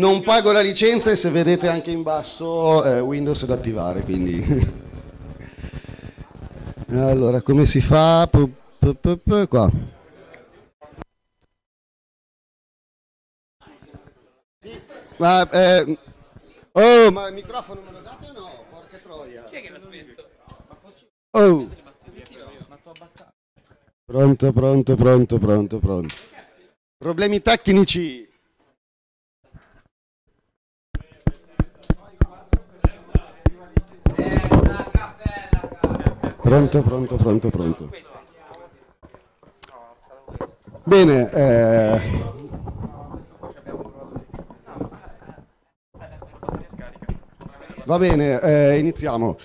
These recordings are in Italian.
non pago la licenza e se vedete anche in basso eh, Windows da attivare, quindi... allora, come si fa? qua. Ma, eh... Oh, ma il microfono me lo date o no? Porca troia. Chi è che l'aspetto? Oh. Pronto, pronto, pronto, pronto, pronto. Problemi tecnici. Pronto, pronto, pronto, pronto. Bene. Eh... Va bene, eh, iniziamo.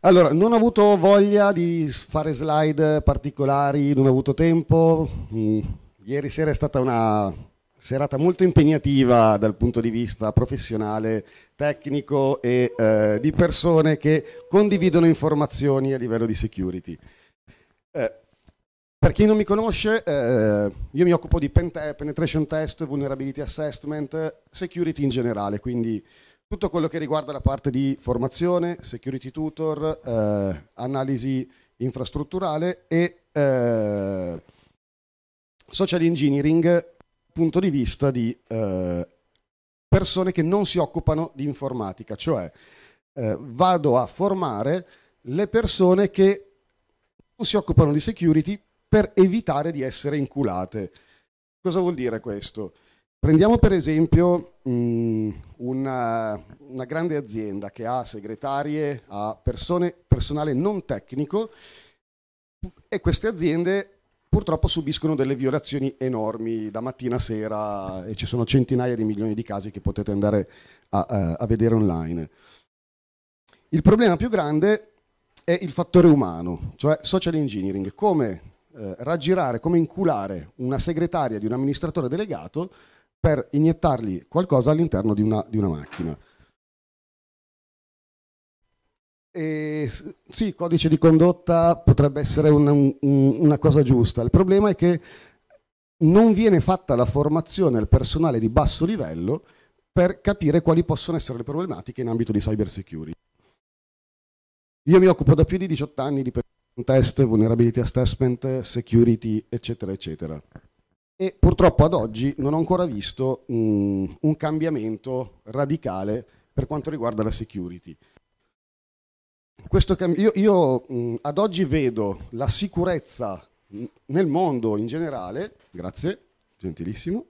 Allora, non ho avuto voglia di fare slide particolari, non ho avuto tempo. Mm, ieri sera è stata una serata molto impegnativa dal punto di vista professionale tecnico e eh, di persone che condividono informazioni a livello di security. Eh, per chi non mi conosce, eh, io mi occupo di penetration test, vulnerability assessment, security in generale, quindi tutto quello che riguarda la parte di formazione, security tutor, eh, analisi infrastrutturale e eh, social engineering punto di vista di eh, persone che non si occupano di informatica, cioè eh, vado a formare le persone che non si occupano di security per evitare di essere inculate. Cosa vuol dire questo? Prendiamo per esempio mh, mm, una, una, grande azienda che ha segretarie, ha persone, personale non tecnico e queste aziende purtroppo subiscono delle violazioni enormi da mattina a sera e ci sono centinaia di milioni di casi che potete andare a, eh, a vedere online. Il problema più grande è il fattore umano, cioè social engineering, come eh, raggirare, come inculare una segretaria di un amministratore delegato per iniettargli qualcosa all'interno di di una macchina. E sì, il codice di condotta potrebbe essere una, una cosa giusta. Il problema è che non viene fatta la formazione al personale di basso livello per capire quali possono essere le problematiche in ambito di cyber security. Io mi occupo da più di 18 anni di test, vulnerability assessment, security, eccetera, eccetera. E purtroppo ad oggi non ho ancora visto um, un cambiamento radicale per quanto riguarda la security cam- io, io mh, mm, ad oggi vedo la sicurezza nel mondo in generale, grazie, gentilissimo,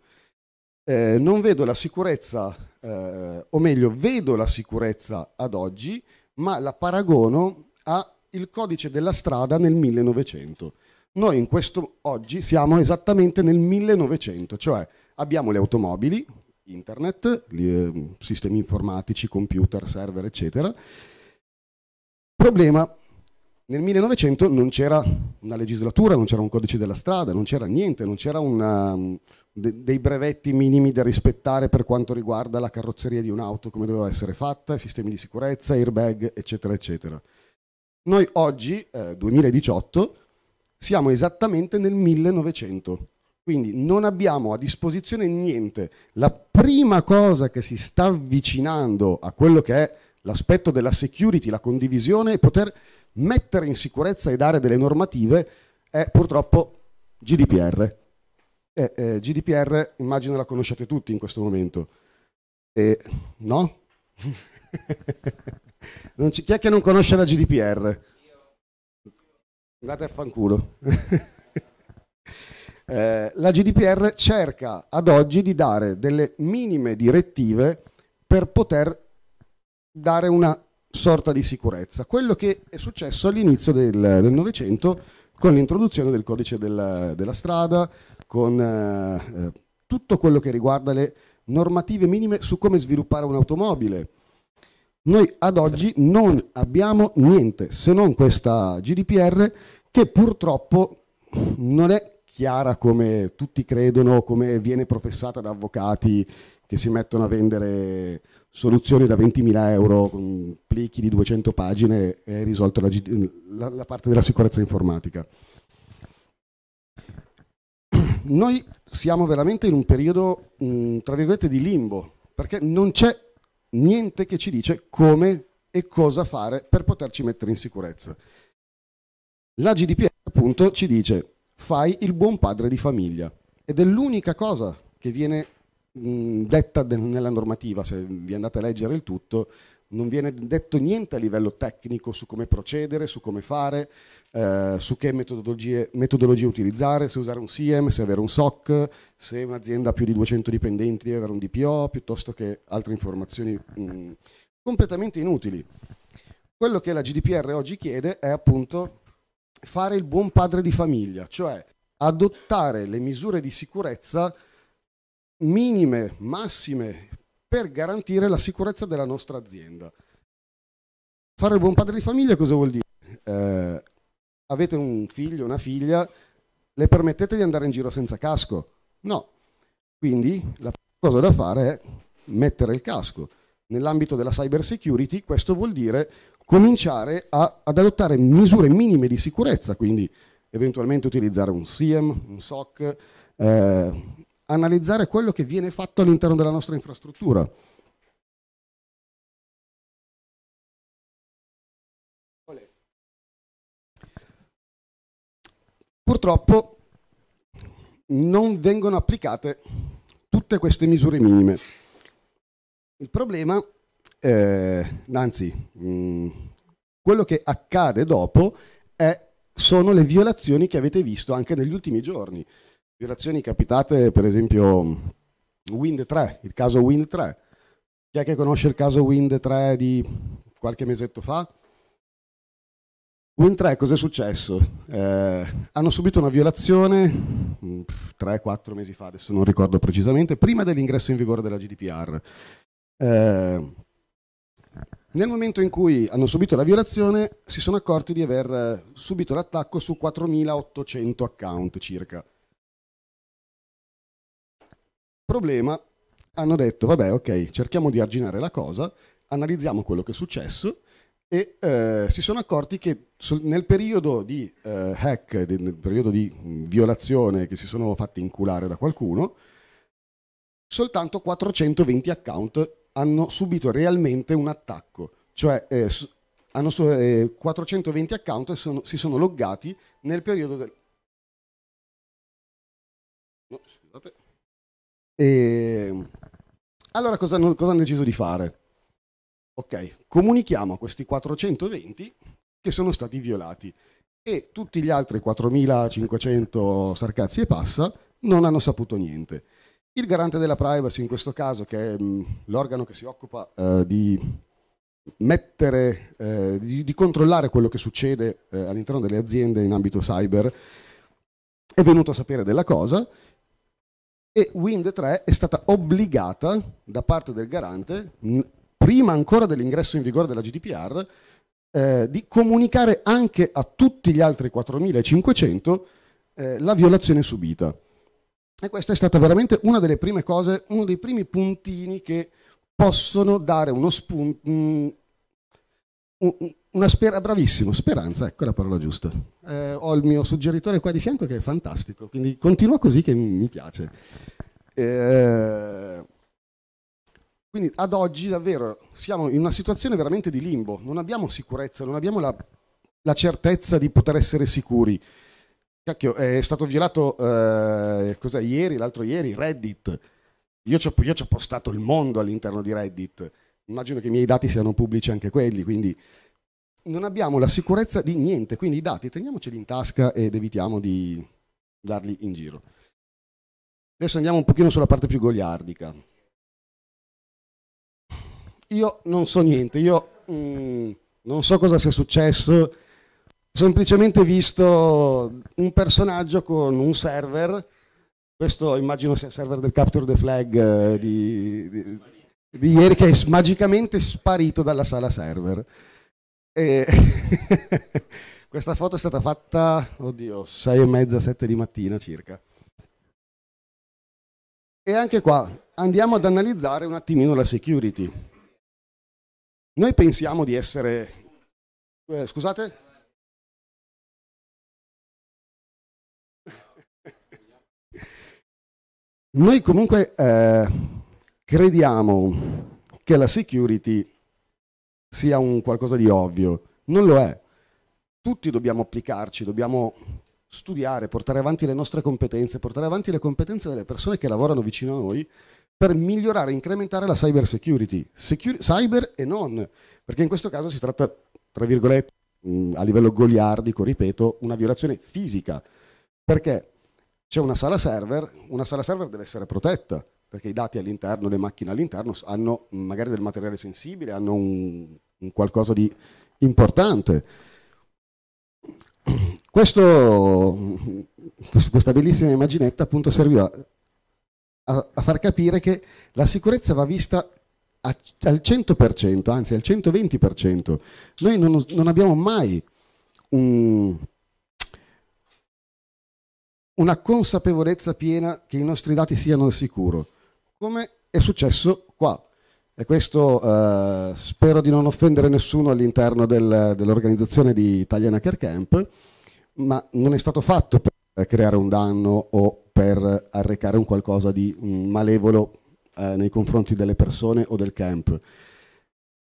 eh, non vedo la sicurezza, eh, o meglio, vedo la sicurezza ad oggi, ma la paragono al codice della strada nel 1900. Noi in questo oggi siamo esattamente nel 1900, cioè abbiamo le automobili, internet, gli, eh, sistemi informatici, computer, server, eccetera, problema, nel 1900 non c'era una legislatura, non c'era un codice della strada, non c'era niente, non c'era una, de, dei brevetti minimi da rispettare per quanto riguarda la carrozzeria di un'auto, come doveva essere fatta, sistemi di sicurezza, airbag, eccetera, eccetera. Noi oggi, eh, 2018, siamo esattamente nel 1900. Quindi non abbiamo a disposizione niente. La prima cosa che si sta avvicinando a quello che è l'aspetto della security, la condivisione poter mettere in sicurezza e dare delle normative è purtroppo GDPR. E, eh, GDPR immagino la conosciate tutti in questo momento. E, no? c- chi è che non conosce la GDPR? Andate a fanculo. eh, la GDPR cerca ad oggi di dare delle minime direttive per poter dare una sorta di sicurezza. Quello che è successo all'inizio del Novecento con l'introduzione del codice della, della strada, con eh, eh, tutto quello che riguarda le normative minime su come sviluppare un'automobile. Noi ad oggi non abbiamo niente se non questa GDPR che purtroppo non è chiara come tutti credono, come viene professata da avvocati che si mettono a vendere soluzioni da 20.000 euro con plichi di 200 pagine e hai risolto la, la, la parte della sicurezza informatica. Noi siamo veramente in un periodo, mh, mm, tra virgolette, di limbo, perché non c'è niente che ci dice come e cosa fare per poterci mettere in sicurezza. La GDPR appunto ci dice fai il buon padre di famiglia ed è l'unica cosa che viene mh, detta de nella normativa, se vi andate a leggere il tutto, non viene detto niente a livello tecnico su come procedere, su come fare, eh, su che metodologie, metodologie, utilizzare, se usare un SIEM, se avere un SOC, se un'azienda ha più di 200 dipendenti deve avere un DPO, piuttosto che altre informazioni mh, completamente inutili. Quello che la GDPR oggi chiede è appunto fare il buon padre di famiglia, cioè adottare le misure di sicurezza minime, massime, per garantire la sicurezza della nostra azienda. Fare il buon padre di famiglia cosa vuol dire? Eh, avete un figlio, una figlia, le permettete di andare in giro senza casco? No. Quindi la prima cosa da fare è mettere il casco. Nell'ambito della cyber security questo vuol dire cominciare a, ad adottare misure minime di sicurezza, quindi eventualmente utilizzare un SIEM, un SOC, eh, analizzare quello che viene fatto all'interno della nostra infrastruttura. Purtroppo non vengono applicate tutte queste misure minime. Il problema, eh, anzi, mm, quello che accade dopo è, sono le violazioni che avete visto anche negli ultimi giorni. Violazioni capitate, per esempio, Wind 3, il caso Wind 3. Chi è che conosce il caso Wind 3 di qualche mesetto fa? Wind 3 cos'è successo? Eh, hanno subito una violazione 3-4 mm, mesi fa, adesso non ricordo precisamente, prima dell'ingresso in vigore della GDPR. Eh, nel momento in cui hanno subito la violazione si sono accorti di aver subito l'attacco su 4.800 account circa. Problema, hanno detto, vabbè, ok, cerchiamo di arginare la cosa, analizziamo quello che è successo e eh, si sono accorti che nel periodo di eh, hack, nel periodo di mm, violazione che si sono fatti inculare da qualcuno, soltanto 420 account hanno subito realmente un attacco, cioè eh, hanno su, 420 eh, account sono, si sono loggati nel periodo del... No, scusate. E ehm, allora cosa hanno, cosa hanno deciso di fare? Ok, comunichiamo a questi 420 che sono stati violati e tutti gli altri 4500 sarcazzi e passa non hanno saputo niente. Il garante della privacy in questo caso, che è mm, l'organo che si occupa eh, di mettere, eh, di, di, controllare quello che succede eh, all'interno delle aziende in ambito cyber, è venuto a sapere della cosa e Wind 3 è stata obbligata da parte del garante, prima ancora dell'ingresso in vigore della GDPR, eh, di comunicare anche a tutti gli altri 4500 eh, la violazione subita. E questa è stata veramente una delle prime cose, uno dei primi puntini che possono dare uno spunto, mm, una spera, bravissimo, speranza, ecco la parola giusta. Eh, ho il mio suggeritore qua di fianco che è fantastico, quindi continua così che mi piace. Eh, quindi ad oggi davvero siamo in una situazione veramente di limbo, non abbiamo sicurezza, non abbiamo la, la certezza di poter essere sicuri. Cacchio, è stato violato eh, ieri, l'altro ieri, Reddit. Io ci ho postato il mondo all'interno di Reddit. Immagino che i miei dati siano pubblici anche quelli, quindi non abbiamo la sicurezza di niente, quindi i dati teniamoceli in tasca ed evitiamo di darli in giro. Adesso andiamo un pochino sulla parte più goliardica. Io non so niente, io mh, mm, non so cosa sia successo, ho semplicemente visto un personaggio con un server, questo immagino sia il server del Capture the Flag eh, di, di, di ieri che è magicamente sparito dalla sala server. E questa foto è stata fatta, oddio, sei e mezza, sette di mattina circa. E anche qua andiamo ad analizzare un attimino la security. Noi pensiamo di essere... Eh, scusate? Noi comunque eh, crediamo che la security sia un qualcosa di ovvio. Non lo è. Tutti dobbiamo applicarci, dobbiamo studiare, portare avanti le nostre competenze, portare avanti le competenze delle persone che lavorano vicino a noi per migliorare e incrementare la cyber security, Secur- cyber e non, perché in questo caso si tratta, tra virgolette, mm, a livello goliardico, ripeto, una violazione fisica, perché c'è una sala server, una sala server deve essere protetta, perché i dati all'interno, le macchine all'interno hanno mm, magari del materiale sensibile, hanno un qualcosa di importante. Questo, questa bellissima immaginetta appunto serviva a, a, far capire che la sicurezza va vista a, al 100%, anzi al 120%. Noi non, non abbiamo mai un, una consapevolezza piena che i nostri dati siano al sicuro, come è successo qua. E questo eh, spero di non offendere nessuno all'interno del, dell'organizzazione di Italian Hacker Camp, ma non è stato fatto per creare un danno o per arrecare un qualcosa di mm, malevolo eh, nei confronti delle persone o del camp.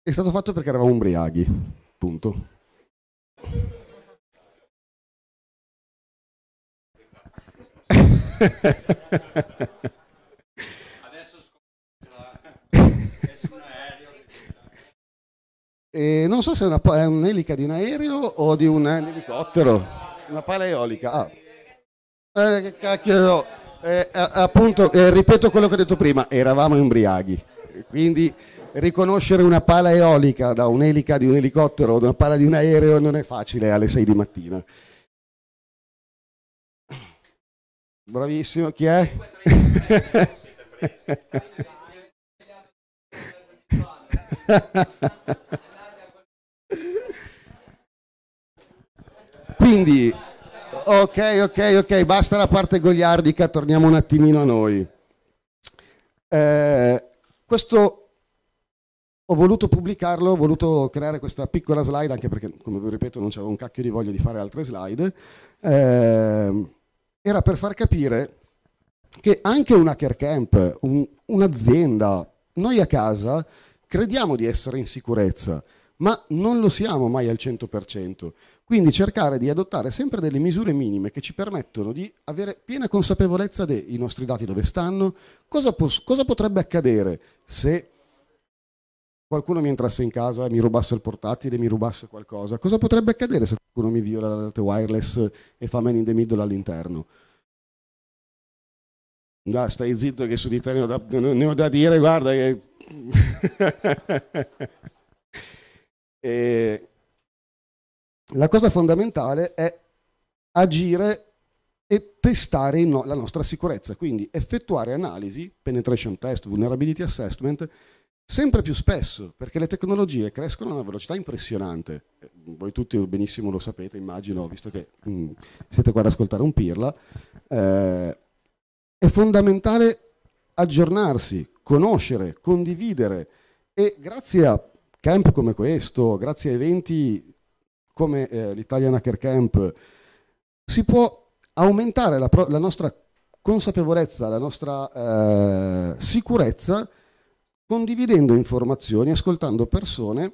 È stato fatto perché eravamo ubriachi, punto. E non so se è, una, è un'elica di un aereo o di un, un elicottero, una pala eolica. Ah. Eh, che cacchio, eh, eh, appunto, eh, ripeto quello che ho detto prima, eravamo embriaghi. quindi riconoscere una pala eolica da un'elica di un elicottero o da una pala di un aereo non è facile alle 6 di mattina. Bravissimo, chi è? Quindi, ok, ok, ok, basta la parte goliardica, torniamo un attimino a noi. Eh, questo ho voluto pubblicarlo, ho voluto creare questa piccola slide, anche perché, come vi ripeto, non c'avevo un cacchio di voglia di fare altre slide. Eh, era per far capire che anche un hacker camp, un, un'azienda, noi a casa crediamo di essere in sicurezza, ma non lo siamo mai al 100%. Quindi cercare di adottare sempre delle misure minime che ci permettono di avere piena consapevolezza dei nostri dati dove stanno, cosa, po- cosa potrebbe accadere se qualcuno mi entrasse in casa, mi rubasse il portatile, mi rubasse qualcosa. Cosa potrebbe accadere se qualcuno mi viola la rete wireless e fa man in the middle all'interno? No, stai zitto che su di te ne ho da, ne ho da dire, guarda che... e, la cosa fondamentale è agire e testare no, la nostra sicurezza, quindi effettuare analisi, penetration test, vulnerability assessment, sempre più spesso, perché le tecnologie crescono a una velocità impressionante. Eh, voi tutti benissimo lo sapete, immagino, visto che mh, mm, siete qua ad ascoltare un pirla. Eh, è fondamentale aggiornarsi, conoscere, condividere e grazie a camp come questo, grazie a eventi come eh, l'Italian Hacker Camp, si può aumentare la, pro- la nostra consapevolezza, la nostra eh, sicurezza condividendo informazioni, ascoltando persone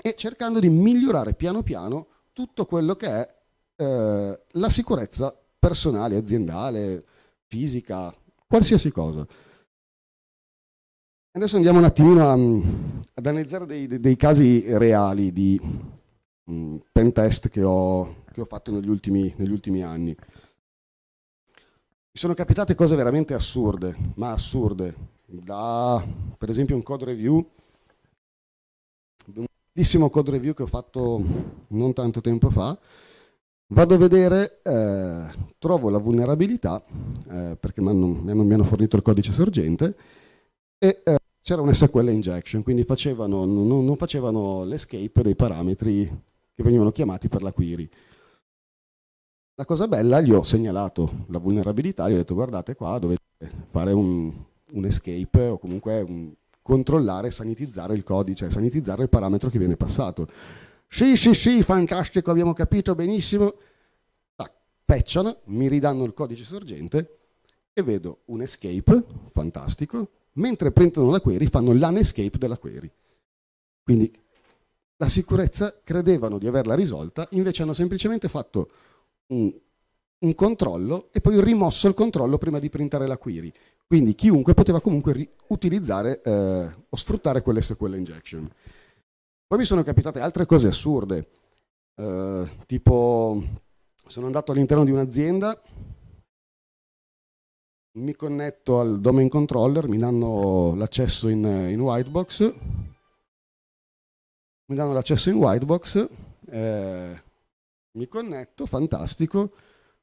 e cercando di migliorare piano piano tutto quello che è eh, la sicurezza personale, aziendale, fisica, qualsiasi cosa. Adesso andiamo un attimino a, mm, ad analizzare dei, dei casi reali di mh, mm, pen test che ho, che ho fatto negli ultimi, negli ultimi anni. Mi sono capitate cose veramente assurde, ma assurde, da per esempio un code review, un bellissimo code review che ho fatto non tanto tempo fa, Vado a vedere, eh, trovo la vulnerabilità, eh, perché mi hanno, mi, hanno, fornito il codice sorgente, e eh, c'era un SQL injection, quindi facevano, non, non facevano l'escape dei parametri che venivano chiamati per la query. La cosa bella, gli ho segnalato la vulnerabilità, gli ho detto guardate qua dovete fare un, un escape o comunque un, controllare sanitizzare il codice, sanitizzare il parametro che viene passato. Sì, sì, sì, fantastico, abbiamo capito benissimo. Ah, pecciano, mi ridanno il codice sorgente e vedo un escape, fantastico, mentre printano la query fanno l'unescape della query. Quindi la sicurezza credevano di averla risolta, invece hanno semplicemente fatto un, un, controllo e poi rimosso il controllo prima di printare la query. Quindi chiunque poteva comunque utilizzare eh, o sfruttare quell'SQL injection. Poi mi sono capitate altre cose assurde, eh, tipo sono andato all'interno di un'azienda, mi connetto al domain controller, mi danno l'accesso in, in whitebox, mi danno l'accesso in Whitebox, eh, mi connetto, fantastico,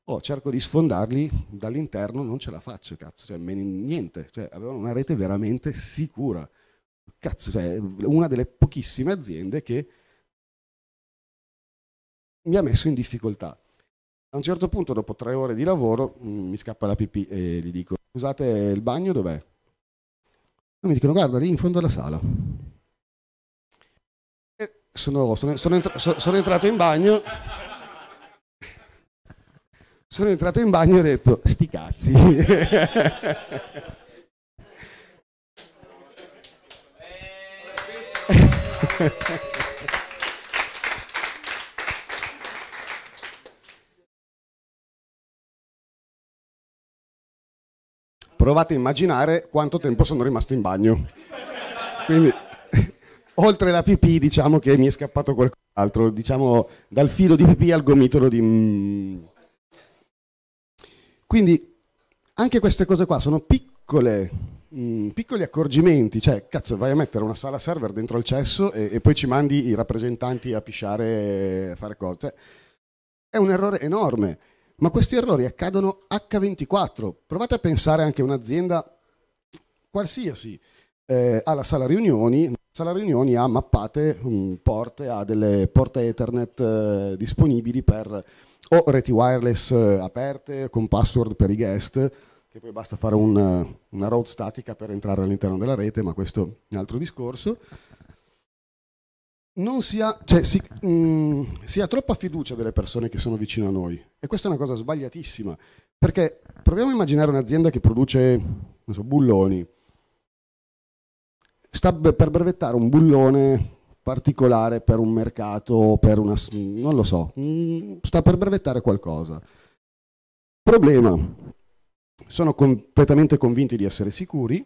oh, cerco di sfondarli dall'interno, non ce la faccio, cazzo, cioè, niente, cioè, avevano una rete veramente sicura, cazzo, cioè, una delle pochissime aziende che mi ha messo in difficoltà. A un certo punto, dopo tre ore di lavoro, mm, mi scappa la pipì e gli dico, scusate, il bagno dov'è? E mi dicono, guarda, lì in fondo alla sala sono, sono, sono, entra, sono entrato in bagno sono entrato in bagno e ho detto sti cazzi provate a immaginare quanto tempo sono rimasto in bagno quindi oltre la pipì diciamo che mi è scappato qualcos'altro, diciamo dal filo di pipì al gomitolo di... Mm. Quindi anche queste cose qua sono piccole, mm, piccoli accorgimenti, cioè cazzo vai a mettere una sala server dentro il cesso e, e poi ci mandi i rappresentanti a pisciare, a fare cose. Cioè, è un errore enorme, ma questi errori accadono H24. Provate a pensare anche a un'azienda qualsiasi eh, alla sala riunioni. La sala riunioni ha mappate mh, porte, ha delle porte Ethernet eh, disponibili per o reti wireless eh, aperte con password per i guest, che poi basta fare un, eh, una road statica per entrare all'interno della rete, ma questo è un altro discorso. Non si ha, cioè, si, mh, mm, si ha troppa fiducia delle persone che sono vicino a noi e questa è una cosa sbagliatissima perché proviamo a immaginare un'azienda che produce so, bulloni, sta per brevettare un bullone particolare per un mercato, per una... non lo so, mm, sta per brevettare qualcosa. Problema, sono completamente convinti di essere sicuri,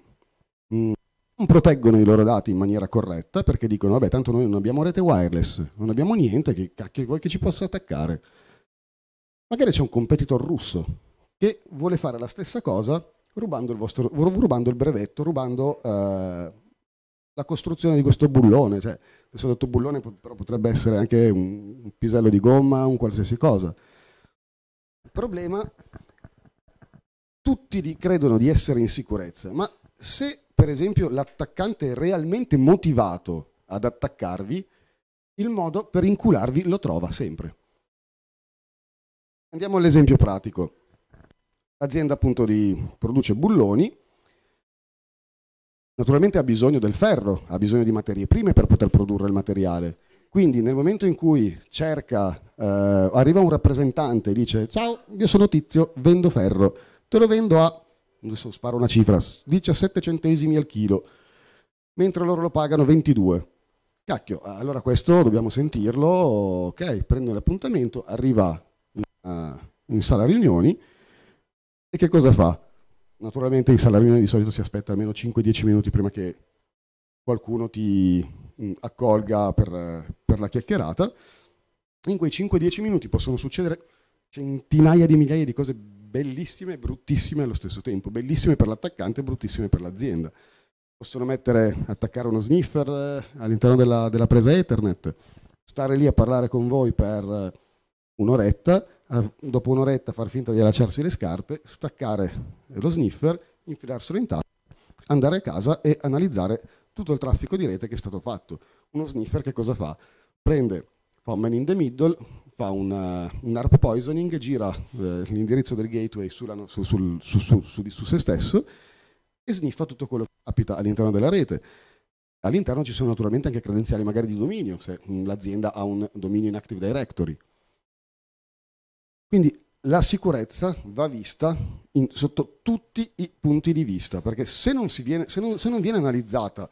mm, non proteggono i loro dati in maniera corretta perché dicono vabbè tanto noi non abbiamo rete wireless, non abbiamo niente, che cacchio vuoi che ci possa attaccare? Magari c'è un competitor russo che vuole fare la stessa cosa rubando il, vostro, rubando il brevetto, rubando eh, la costruzione di questo bullone. Cioè, questo detto bullone però potrebbe essere anche un, pisello di gomma, un qualsiasi cosa. Il problema, tutti credono di essere in sicurezza, ma se per esempio l'attaccante è realmente motivato ad attaccarvi, il modo per incularvi lo trova sempre. Andiamo all'esempio pratico. L'azienda appunto di, produce bulloni, naturalmente ha bisogno del ferro, ha bisogno di materie prime per poter produrre il materiale. Quindi nel momento in cui cerca, eh, arriva un rappresentante e dice ciao, io sono Tizio, vendo ferro, te lo vendo a, adesso sparo una cifra, 17 centesimi al chilo, mentre loro lo pagano 22. Cacchio, allora questo dobbiamo sentirlo, ok, prendo l'appuntamento, arriva in, uh, eh, in sala riunioni e che cosa fa? Naturalmente in sala riunione di solito si aspetta almeno 5-10 minuti prima che qualcuno ti mm, accolga per, per la chiacchierata. In quei 5-10 minuti possono succedere centinaia di migliaia di cose bellissime e bruttissime allo stesso tempo, bellissime per l'attaccante e bruttissime per l'azienda. Possono mettere, attaccare uno sniffer eh, all'interno della, della presa Ethernet, stare lì a parlare con voi per eh, un'oretta dopo un'oretta far finta di allacciarsi le scarpe, staccare lo sniffer, infilarselo in tasca, andare a casa e analizzare tutto il traffico di rete che è stato fatto. Uno sniffer che cosa fa? Prende, fa un man in the middle, fa una, un eh, ARP poisoning, gira eh, l'indirizzo del gateway sulla, su, sul, su, su, su, se stesso e sniffa tutto quello che capita all'interno della rete. All'interno ci sono naturalmente anche credenziali magari di dominio, se mm, l'azienda ha un dominio in Active Directory quindi la sicurezza va vista in, sotto tutti i punti di vista, perché se non, viene, se, non, se non, viene, analizzata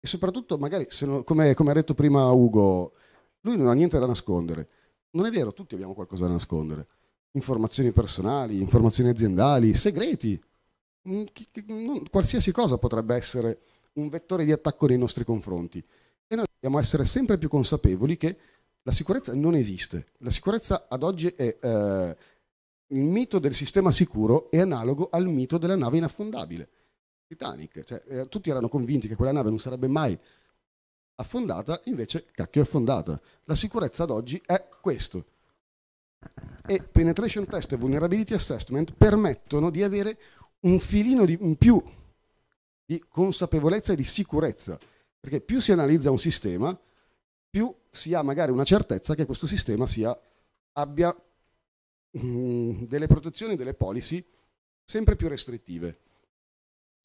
e soprattutto magari, non, come, come, ha detto prima Ugo, lui non ha niente da nascondere. Non è vero, tutti abbiamo qualcosa da nascondere. Informazioni personali, informazioni aziendali, segreti, mm, qualsiasi cosa potrebbe essere un vettore di attacco nei nostri confronti. E noi dobbiamo essere sempre più consapevoli che la sicurezza non esiste. La sicurezza ad oggi è... Eh, il mito del sistema sicuro è analogo al mito della nave inaffondabile, Titanic. Cioè, eh, tutti erano convinti che quella nave non sarebbe mai affondata, invece cacchio è affondata. La sicurezza ad oggi è questo. E penetration test e vulnerability assessment permettono di avere un filino di, in più di consapevolezza e di sicurezza, perché più si analizza un sistema, più si ha magari una certezza che questo sistema sia, abbia mh, mm, delle protezioni, delle policy sempre più restrittive.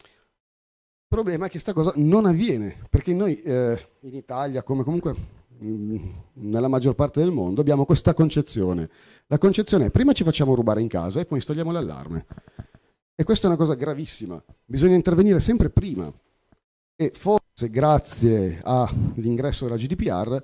Il problema è che questa cosa non avviene, perché noi eh, in Italia, come comunque mm, nella maggior parte del mondo, abbiamo questa concezione. La concezione è prima ci facciamo rubare in casa e poi installiamo l'allarme. E questa è una cosa gravissima, bisogna intervenire sempre prima. E forse grazie all'ingresso della GDPR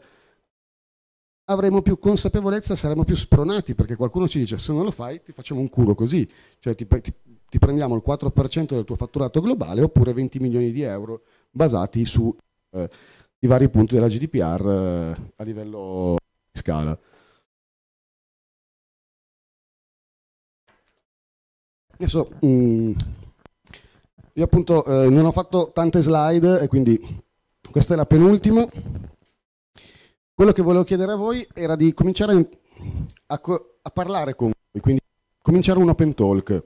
avremo più consapevolezza, saremo più spronati, perché qualcuno ci dice se non lo fai ti facciamo un culo così, cioè ti, ti, ti prendiamo il 4% del tuo fatturato globale oppure 20 milioni di euro basati sui eh, vari punti della GDPR eh, a livello di scala. Adesso, mh, mm, io appunto eh, non ho fatto tante slide e quindi questa è la penultima. Quello che volevo chiedere a voi era di cominciare a, a parlare con voi, quindi cominciare un open talk.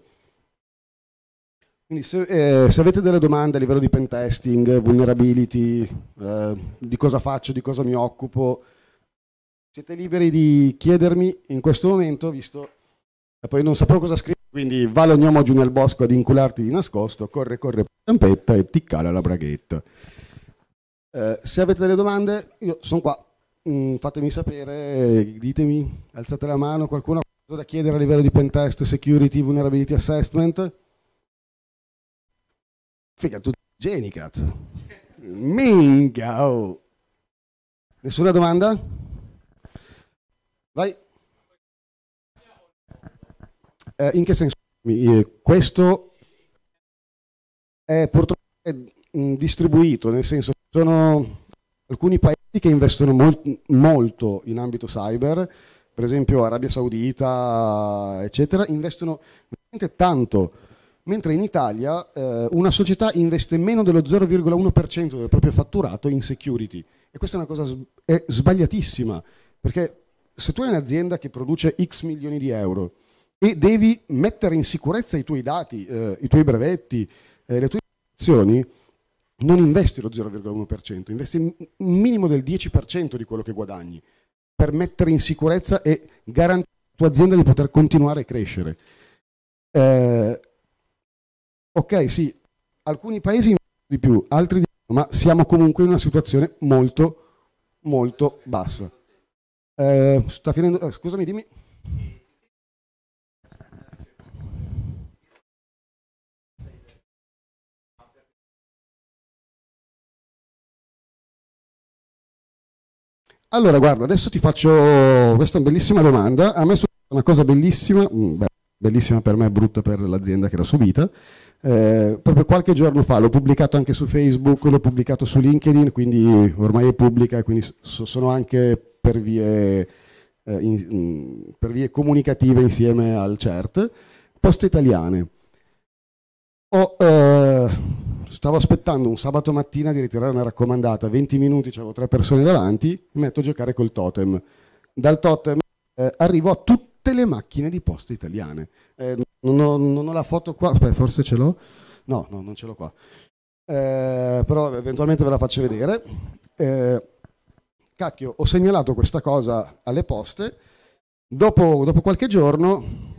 Quindi se, eh, se, avete delle domande a livello di pen testing, vulnerability, eh, di cosa faccio, di cosa mi occupo, siete liberi di chiedermi in questo momento, visto che poi non sapevo cosa scrivere, quindi va l'ognomo giù nel bosco ad incularti di nascosto, corre, corre, stampetta e ti cala la braghetta. Eh, se avete delle domande, io sono qua Mm, fatemi sapere, ditemi, alzate la mano, qualcuno ha qualcosa da chiedere a livello di pentest, security, vulnerability assessment? Figa, tutti geni, cazzo. Minga, oh. Nessuna domanda? Vai. Eh, in che senso? Eh, questo è purtroppo eh, distribuito, nel senso che sono alcuni paesi e che investono molt, molto in ambito cyber, per esempio Arabia Saudita, eccetera, investono veramente tanto, mentre in Italia eh, una società investe meno dello 0,1% del proprio fatturato in security. E questa è una cosa sb- è sbagliatissima, perché se tu hai un'azienda che produce X milioni di euro e devi mettere in sicurezza i tuoi dati, eh, i tuoi brevetti, eh, le tue informazioni, non investi lo 0,1%, investi un minimo del 10% di quello che guadagni per mettere in sicurezza e garantire alla tua azienda di poter continuare a crescere. Eh, ok, sì, alcuni paesi investono di più, altri di meno, ma siamo comunque in una situazione molto, molto bassa. Eh, sta finendo, eh, scusami, dimmi. Allora, guarda, adesso ti faccio questa bellissima domanda. A me è una cosa bellissima, mm, beh, bellissima per me, brutta per l'azienda che l'ha subita. Eh, proprio qualche giorno fa l'ho pubblicato anche su Facebook, l'ho pubblicato su LinkedIn, quindi ormai è pubblica, quindi so, sono anche per vie, eh, in, mm, per vie comunicative insieme al CERT. Poste italiane. Ho, eh, stavo aspettando un sabato mattina di ritirare una raccomandata, 20 minuti, avevo tre persone davanti, mi metto a giocare col totem. Dal totem eh, arrivo a tutte le macchine di poste italiane. Eh, non, ho, non, ho, la foto qua, Beh, forse ce l'ho. No, no, non ce l'ho qua. Eh, però eventualmente ve la faccio vedere. Eh, cacchio, ho segnalato questa cosa alle poste. Dopo, dopo qualche giorno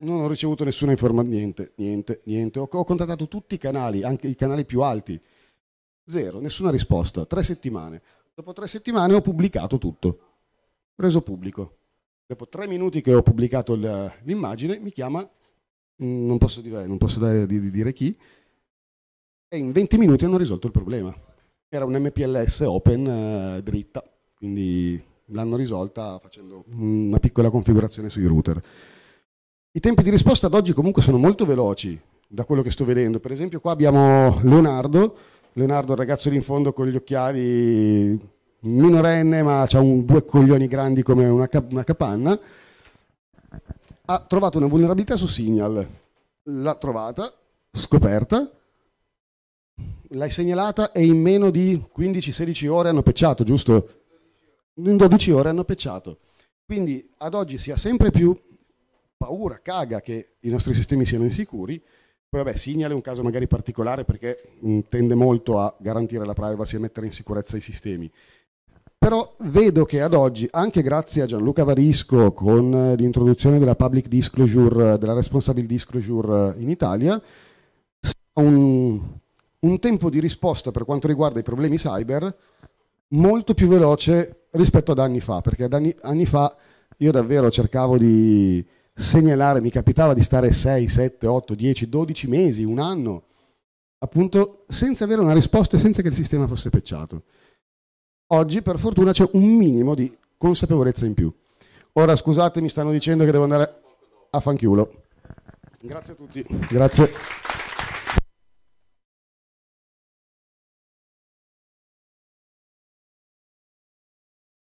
non ho ricevuto nessuna informazione, niente, niente, niente. Ho, ho contattato tutti i canali, anche i canali più alti. Zero, nessuna risposta. Tre settimane. Dopo tre settimane ho pubblicato tutto, reso pubblico. Dopo tre minuti che ho pubblicato l'immagine, mi chiama, mm, non posso dire, non posso dare, di, dire chi, e in 20 minuti hanno risolto il problema. Era un MPLS open eh, dritta, quindi l'hanno risolta facendo mm, una piccola configurazione sui router. I tempi di risposta ad oggi comunque sono molto veloci da quello che sto vedendo. Per esempio qua abbiamo Leonardo, Leonardo il ragazzo lì in fondo con gli occhiali minorenne ma ha due coglioni grandi come una, cap una capanna, ha trovato una vulnerabilità su Signal, l'ha trovata, scoperta, l'hai segnalata e in meno di 15-16 ore hanno pecciato, giusto? In 12 ore hanno pecciato. Quindi ad oggi si ha sempre più paura, caga che i nostri sistemi siano insicuri. Poi vabbè, Signal è un caso magari particolare perché mh, tende molto a garantire la privacy e mettere in sicurezza i sistemi. Però vedo che ad oggi, anche grazie a Gianluca Varisco con eh, l'introduzione della public disclosure, eh, della responsible disclosure eh, in Italia, un, un tempo di risposta per quanto riguarda i problemi cyber molto più veloce rispetto ad anni fa, perché ad anni, anni fa io davvero cercavo di segnalare, mi capitava di stare 6, 7, 8, 10, 12 mesi, un anno, appunto senza avere una risposta e senza che il sistema fosse pecciato. Oggi per fortuna c'è un minimo di consapevolezza in più. Ora scusate, mi stanno dicendo che devo andare a fanchiulo. Grazie a tutti. Grazie.